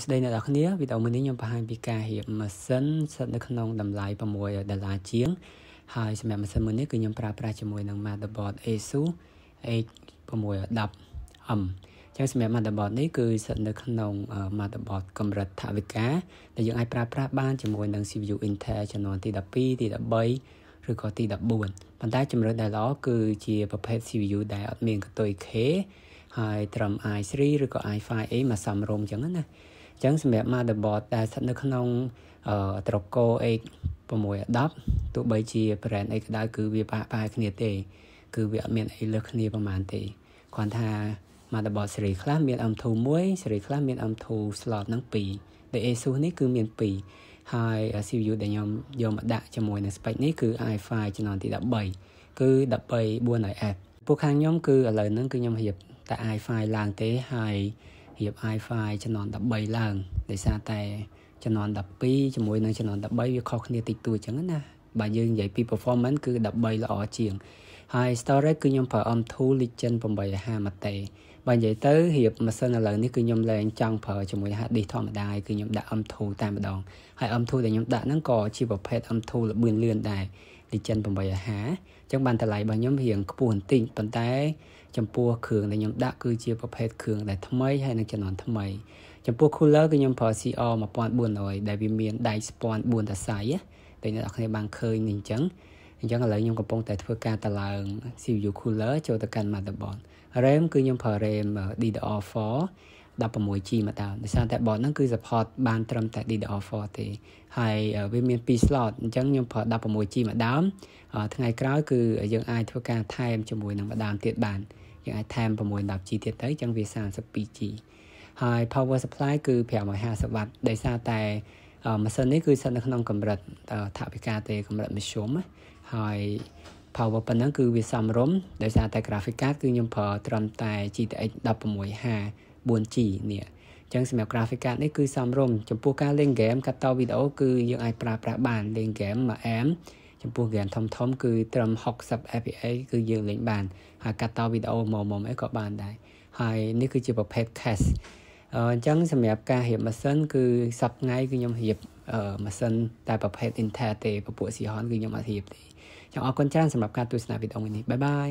សួស្តីអ្នកនរគ្នាវីដេអូមួយនេះខ្ញុំបង្ហាញពីការរៀបម៉ាស៊ីនស្ថិតនៅក្នុងតម្លៃ6ដុល្លារជាងហើយសម្រាប់ម៉ាស៊ីនមួយនេះគឺខ្ញុំប្រើប្រាស់ជាមួយនឹង motherboard ASUS H610M ចឹងសម្រាប់ motherboard នេះគឺស្ថិតនៅក្នុង motherboard កម្រិតថវិកាដែលយើងអាចប្រើប្រាស់បានជាមួយនឹង CPU Intel ចំនួនទី12ទី13ឬក៏ទី14ប៉ុន្តែជម្រើសដែលល្អគឺជាប្រភេទ CPU ដែលអត់មានកតុយ K ហើយត្រឹម i3 ឬក៏ i5 អីមកសំរុំចឹងណាអញ្ចឹងសម្រាប់ motherboard ដែលស្ថិតនៅក្នុងត្រកូ X 610ទោះបីជា brand អីក៏ដោយគឺវាប្រហែលគ្នាទេ គឺវាអត់មានអីលើសគ្នាប្រហែលទេគ្រាន់ថា motherboard series ខ្លះមាន M2 1 series ខ្លះមាន M2 slot នឹង2ដែល ASUS នេះ គឺមាន2ហើយ CPU ដែលខ្ញុំយកមកដាក់ជាមួយនឹង spec នេះគឺ i5 ចំនួនទី13គឺ 13400F ពួកខាងខ្ញុំគឺឥឡូវហ្នឹងគឺខ្ញុំរៀបតែ i5 ឡើងទេហើយរៀប i5 ចំនួន13ឡើងដោយសារតែចំនួន12ជាមួយនឹងចំនួន13វាខុសគ្នាតិចតួចចឹងណាបើយើងនិយាយពី performance គឺ13ល្អជាងហើយ storage គឺខ្ញុំប្រើ M2 Legion 850 Mate បើនិយាយទៅរៀបម៉ាស៊ីនឥឡូវនេះគឺខ្ញុំលែងចង់ប្រើជាមួយ hard disk ធម្មតាគឺខ្ញុំដាក់ M2 តែម្ដងហើយ M2 ដែលខ្ញុំដាក់ហ្នឹងក៏ជាប្រភេទ M2 ល្បឿនលឿនដែរ Legend 850អញ្ចឹងបានតម្លៃរបស់ខ្ញុំរៀងខ្ពស់បន្តិចប៉ុន្តែ ចំពោះគ្រឿងដែលខ្ញុំដាក់គឺជាប្រភេទគ្រឿងដែលថ្មីហើយនិងចំនួនថ្មីចំពោះ cooler គឺខ្ញុំប្រើ CR 1400ដែលវាមានដៃស្ពាន់4តសៃតែអ្នកនរគ្នាបានឃើញនេះអញ្ចឹងអញ្ចឹងឥឡូវខ្ញុំកំពុងតែធ្វើការតឡើង CPU cooler ចូលទៅកាន់ motherboard RAM គឺខ្ញុំប្រើ RAM DDR4 16G មកតើដោយសារតែ board ហ្នឹងគឺ support បាន ត្រឹមតែ DDR4 ទេហើយវាមាន2 slot អញ្ចឹងខ្ញុំប្រើ 16G ម្ដងថ្ងៃក្រោយគឺយើងអាចធ្វើការថែមជាមួយនឹងម្ដងទៀតបានយើងអាចថែម 610G ទៀតទៅអញ្ចឹងវា 32G ហើយ power supply គឺ 550W ដោយសារតែម៉ាស៊ីននេះគឺស្ថិតនៅក្នុងកម្រិតថាវិការទេកម្រិតមធ្យមហើយ power ប៉ុណ្ណឹងគឺវាសមរម្យដោយសារតែ graphic card គឺខ្ញុំប្រើត្រឹមតែ GTX 1650 4G នេះអញ្ចឹងសម្រាប់ graphic card នេះគឺសមរម្យចំពោះការលេងហ្គេមកាត់តវីដេអូគឺយើងអាចប្រើប្រាស់បានលេងហ្គេមមួយអែមចំពោះហ្គេមធំធំគឺ ត្រឹម60 fps គឺយើងលេងបានហើយកាត់តវីដេអូមកមកអីក៏បានដែរហើយនេះគឺជាប្រភេទ cache អញ្ចឹងសម្រាប់ការរៀបម៉ាស៊ីនគឺសប្ងៃគឺខ្ញុំរៀបម៉ាស៊ីនតែប្រភេទ Intel ទេពពួកស៊ីហនគឺខ្ញុំអត់រៀបទេចង់អរគុណច្រើនសម្រាប់ការទស្សនាវីដេអូនេះបាយបាយ